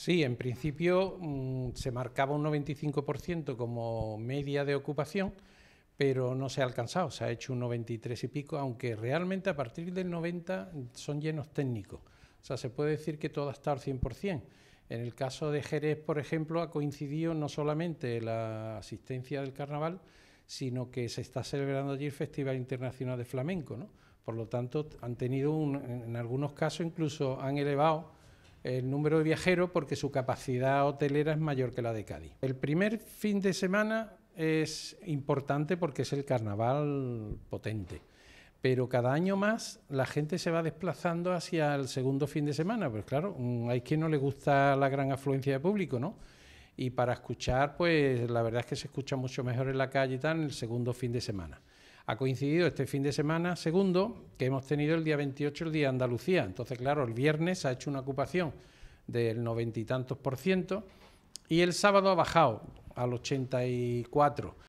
Sí, en principio mm, se marcaba un 95% como media de ocupación, pero no se ha alcanzado, se ha hecho un 93 y pico, aunque realmente a partir del 90 son llenos técnicos. O sea, se puede decir que todo ha al 100%. En el caso de Jerez, por ejemplo, ha coincidido no solamente la asistencia del carnaval, sino que se está celebrando allí el Festival Internacional de Flamenco. ¿no? Por lo tanto, han tenido, un, en algunos casos incluso han elevado el número de viajeros porque su capacidad hotelera es mayor que la de Cádiz. El primer fin de semana es importante porque es el carnaval potente. Pero cada año más la gente se va desplazando hacia el segundo fin de semana. Pues claro, mm, hay quien no le gusta la gran afluencia de público, ¿no? Y para escuchar, pues la verdad es que se escucha mucho mejor en la calle y tal en el segundo fin de semana ha coincidido este fin de semana, segundo, que hemos tenido el día 28 el día de Andalucía. Entonces, claro, el viernes ha hecho una ocupación del noventa y tantos por ciento y el sábado ha bajado al 84.